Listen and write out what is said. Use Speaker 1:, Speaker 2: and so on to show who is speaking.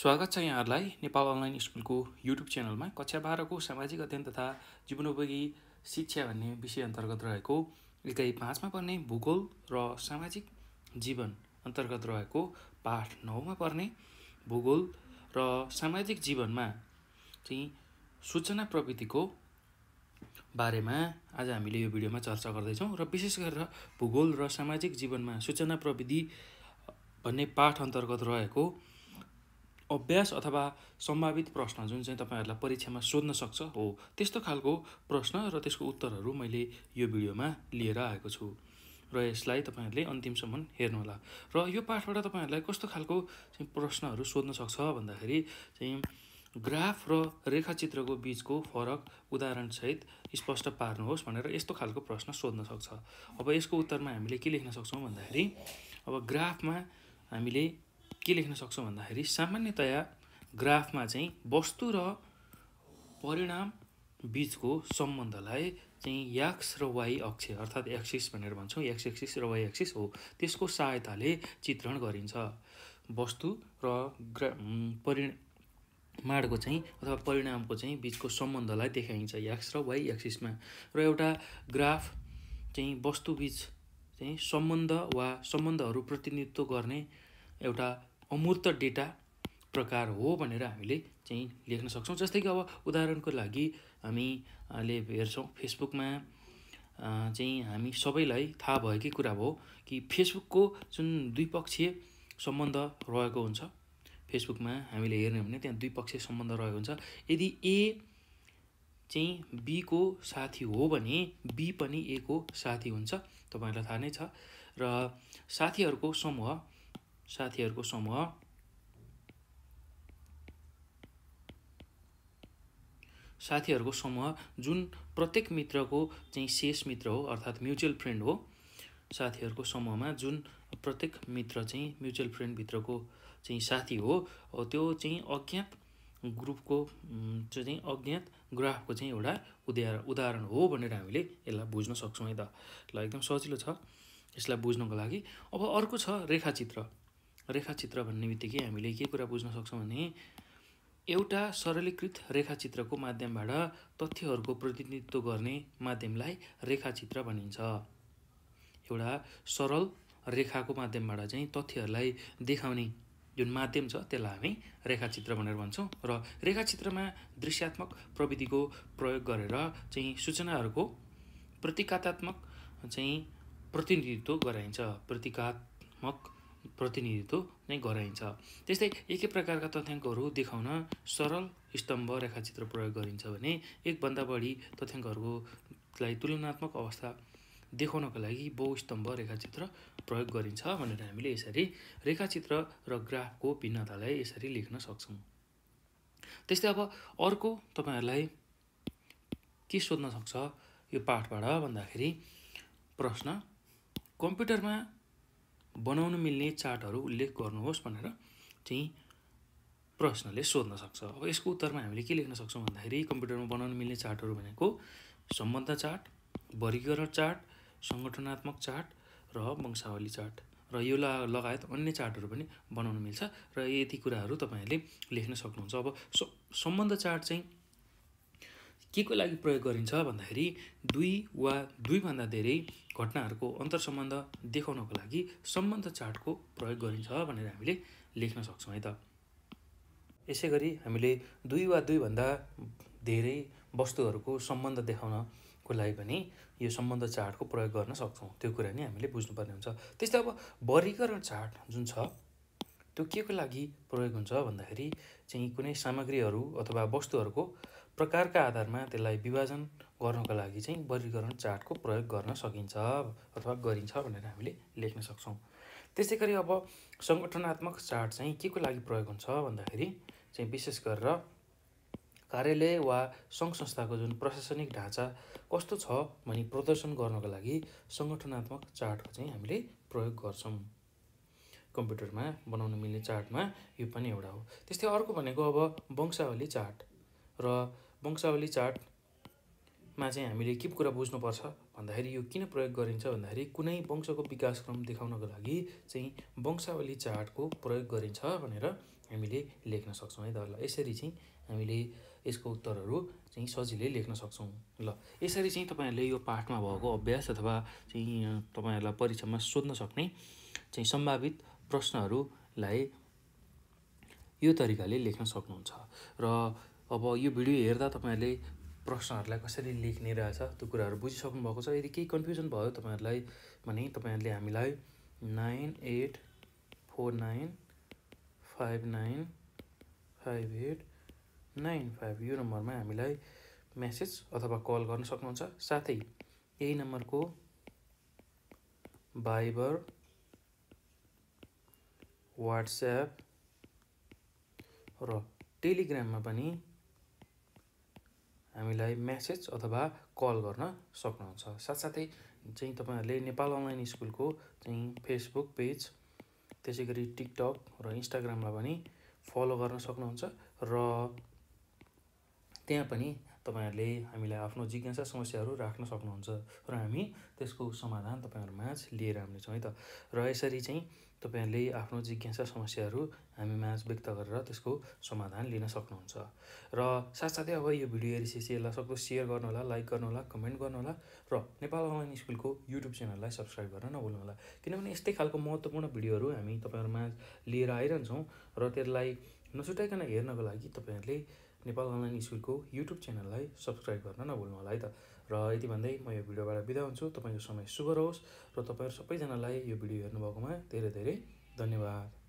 Speaker 1: स्वागत छ यहाँहरूलाई नेपाल अनलाइन स्कुलको युट्युब च्यानलमा कक्षा बाह्रको सामाजिक अध्ययन तथा जीवनोपयोगी शिक्षा भन्ने विषय अन्तर्गत रहेको इकाइ पाँचमा पर्ने भूगोल र सामाजिक जीवन अन्तर्गत रहेको पाठ नौमा पर्ने भूगोल र सामाजिक जीवनमा चाहिँ सूचना प्रविधिको बारेमा आज हामीले यो भिडियोमा चर्चा गर्दैछौँ र विशेष गरेर भूगोल र सामाजिक जीवनमा सूचना प्रविधि भन्ने पाठ अन्तर्गत रहेको अभ्यास अथवा सम्भावित प्रश्न जुन चाहिँ तपाईँहरूलाई परीक्षामा सोध्न सक्छ हो त्यस्तो खालको प्रश्न र त्यसको उत्तरहरू मैले यो भिडियोमा लिएर आएको छु र यसलाई तपाईँहरूले अन्तिमसम्म हेर्नुहोला र यो पाठबाट तपाईँहरूलाई कस्तो खालको चाहिँ प्रश्नहरू सोध्न सक्छ भन्दाखेरि चाहिँ ग्राफ र रेखाचित्रको बिचको फरक उदाहरणसहित स्पष्ट पार्नुहोस् भनेर यस्तो खालको प्रश्न सोध्न सक्छ अब यसको उत्तरमा हामीले के लेख्न सक्छौँ भन्दाखेरि अब ग्राफमा हामीले के लेख्न सक्छौँ भन्दाखेरि सामान्यतया ग्राफमा चाहिँ वस्तु र परिणाम बिचको सम्बन्धलाई चाहिँ याक्स र वाइ अक्ष अर्थात् एक्सिस भनेर भन्छौँ एक्स एक्सिस र वाइ एक्सिस हो त्यसको सहायताले चित्रण गरिन्छ वस्तु र ग्रा माडको चाहिँ अथवा परिणामको चाहिँ बिचको सम्बन्धलाई देखाइन्छ याक्स र वाइ एक्सिसमा र एउटा ग्राफ चाहिँ वस्तुबिच चाहिँ सम्बन्ध वा सम्बन्धहरू प्रतिनिधित्व गर्ने एउटा अमूर्त डेटा प्रकार हो भनेर हामीले चाहिँ लेख्न सक्छौँ जस्तै कि अब उदाहरणको लागि हामीले हेर्छौँ फेसबुकमा चाहिँ हामी सबैलाई थाहा भएकै कुरा भयो कि फेसबुकको जुन द्विपक्षीय सम्बन्ध रहेको हुन्छ फेसबुकमा हामीले हेर्ने हो भने त्यहाँ द्विपक्षीय सम्बन्ध रहेको हुन्छ यदि ए चाहिँ बीको साथी हो भने बी पनि ए को साथी हुन्छ तपाईँहरूलाई थाहा नै छ र साथीहरूको समूह साथीहरूको समूह साथीहरूको समूह जुन प्रत्येक मित्रको चाहिँ शेष मित्र हो अर्थात् म्युचुअल फ्रेन्ड हो साथीहरूको समूहमा जुन प्रत्येक मित्र चाहिँ म्युचुअल फ्रेन्डभित्रको चाहिँ साथी हो त्यो चाहिँ अज्ञात ग्रुपको चाहिँ अज्ञात ग्राफको चाहिँ एउटा उदाहर उदाहरण हो भनेर हामीले यसलाई बुझ्न सक्छौँ है त ल एकदम सजिलो छ यसलाई बुझ्नको लागि अब अर्को छ रेखाचित्र रेखाचित्र भन्ने बित्तिकै हामीले के कुरा बुझ्न सक्छौँ भने एउटा सरलीकृत रेखाचित्रको माध्यमबाट तथ्यहरूको प्रतिनिधित्व गर्ने माध्यमलाई रेखाचित्र भनिन्छ एउटा सरल रेखाको माध्यमबाट चाहिँ तथ्यहरूलाई देखाउने जुन माध्यम छ त्यसलाई हामी रेखाचित्र भनेर भन्छौँ र रेखाचित्रमा दृश्यात्मक प्रविधिको प्रयोग गरेर चाहिँ सूचनाहरूको प्रतीकात्मक चाहिँ प्रतिनिधित्व गराइन्छ प्रतीकात्मक प्रतिनिधित्व नै गराइन्छ त्यस्तै एकै प्रकारका तथ्याङ्कहरू देखाउन सरल स्तम्भ रेखाचित्र प्रयोग गरिन्छ भने एकभन्दा बढी तथ्याङ्कहरूकोलाई तुलनात्मक अवस्था देखाउनको लागि बहुस्तम्भ रेखाचित्र प्रयोग गरिन्छ भनेर हामीले यसरी रेखाचित्र र ग्राफको भिन्नतालाई यसरी लेख्न सक्छौँ त्यस्तै अब अर्को तपाईँहरूलाई के सोध्न सक्छ यो पाठबाट भन्दाखेरि प्रश्न कम्प्युटरमा बनाउन मिल्ने चार्टहरू उल्लेख गर्नुहोस् भनेर चाहिँ प्रश्नले सोध्न सक्छ अब यसको उत्तरमा हामीले के लेख्न सक्छौँ भन्दाखेरि कम्प्युटरमा बनाउन मिल्ने चार्टहरू भनेको सम्बन्ध चार्ट वर्गीकरण चार्ट सङ्गठनात्मक चार्ट र वंशावली चार्ट र यो लगायत अन्य चार्टहरू पनि बनाउन मिल्छ र यति कुराहरू तपाईँहरूले लेख्न सक्नुहुन्छ अब सम्बन्ध चार्ट चाहिँ के को लागि प्रयोग गरिन्छ भन्दाखेरि दुई वा दुईभन्दा धेरै घटनाहरूको अन्तरसम्बन्ध देखाउनको लागि सम्बन्ध चार्टको प्रयोग गरिन्छ भनेर हामीले लेख्न सक्छौँ है त यसै गरी हामीले दुई वा दुईभन्दा धेरै वस्तुहरूको सम्बन्ध देखाउनको लागि पनि यो सम्बन्ध चार्टको प्रयोग गर्न सक्छौँ त्यो कुरा नै हामीले बुझ्नुपर्ने हुन्छ त्यस्तै अब वर्गीकरण चार्ट जुन छ त्यो के को लागि प्रयोग हुन्छ भन्दाखेरि चाहिँ कुनै सामग्रीहरू अथवा वस्तुहरूको प्रकारका आधारमा त्यसलाई विभाजन गर्नको लागि चाहिँ वर्गीकरण चार्टको प्रयोग गर्न सकिन्छ अथवा गरिन्छ भनेर हामीले लेख्न सक्छौँ त्यसै गरी अब सङ्गठनात्मक चार्ट चाहिँ के को लागि प्रयोग हुन्छ भन्दाखेरि चाहिँ विशेष गरेर कार्यालय वा सङ्घ संस्थाको जुन प्रशासनिक ढाँचा कस्तो छ भनी प्रदर्शन गर्नको लागि सङ्गठनात्मक चार्टको चाहिँ हामीले प्रयोग गर्छौँ कम्प्युटरमा बनाउन मिल्ने चार्टमा यो पनि एउटा हो त्यस्तै अर्को भनेको अब वंशावली चार्ट र वंशावली चार्टमा चाहिँ हामीले के कुरा बुझ्नुपर्छ भन्दाखेरि यो किन प्रयोग गरिन्छ भन्दाखेरि कुनै वंशको विकासक्रम देखाउनको लागि चाहिँ वंशावली चार्टको प्रयोग गरिन्छ भनेर हामीले लेख्न सक्छौँ है त ल यसरी चाहिँ हामीले यसको उत्तरहरू चाहिँ सजिलै लेख्न सक्छौँ ल यसरी चाहिँ तपाईँहरूले यो पाठमा भएको अभ्यास अथवा चाहिँ तपाईँहरूलाई परीक्षामा सोध्न सक्ने चाहिँ सम्भावित प्रश्नहरूलाई यो तरिकाले लेख्न सक्नुहुन्छ र अब यो भिडियो हेर्दा तपाईँहरूले प्रश्नहरूलाई कसरी लेख्ने रहेछ त्यो कुराहरू बुझिसक्नु भएको छ यदि केही कन्फ्युजन भयो तपाईँहरूलाई भने तपाईँहरूले हामीलाई nine eight four nine five nine five eight nine five यो नम्बरमा हामीलाई म्यासेज अथवा कल गर्न सक्नुहुन्छ साथै यही नम्बरको भाइबर वाट्सएप र टेलिग्राममा पनि हामीलाई म्यासेज अथवा कल गर्न सक्नुहुन्छ साथसाथै चाहिँ तपाईँहरूले नेपाल अनलाइन स्कुलको चाहिँ फेसबुक पेज त्यसै गरी टिकटक र इन्स्टाग्राममा पनि फलो गर्न सक्नुहुन्छ र त्यहाँ पनि तपाईँहरूले हामीलाई आफ्नो जिज्ञासा समस्याहरू राख्न सक्नुहुन्छ र हामी त्यसको समाधान तपाईँहरूमाझ लिएर आउनेछौँ है त र यसरी चाहिँ तपाईँहरूले आफ्नो जिज्ञासा समस्याहरू हामीमाझ व्यक्त गरेर त्यसको समाधान लिन सक्नुहुन्छ र साथसाथै अब यो भिडियो हेरिसकेपछि यसलाई सक्दो सेयर गर्नुहोला लाइक गर्नुहोला कमेन्ट गर्नुहोला र नेपाल अनलाइन स्कुलको युट्युब च्यानललाई सब्सक्राइब गर्न नभुल्नुहोला किनभने यस्तै खालको महत्त्वपूर्ण भिडियोहरू हामी तपाईँहरूमा लिएर आइरहन्छौँ र त्यसलाई नछुटाइकन हेर्नको लागि तपाईँहरूले नेपाल अनलाइन स्कुलको युट्युब च्यानललाई सब्सक्राइब गर्न नभुल्नु होला है त र यति भन्दै म यो भिडियोबाट बिदा हुन्छु तपाईँको समय शुभ रहोस् र तपाईँहरू सबैजनालाई यो भिडियो हेर्नुभएकोमा धेरै धेरै धन्यवाद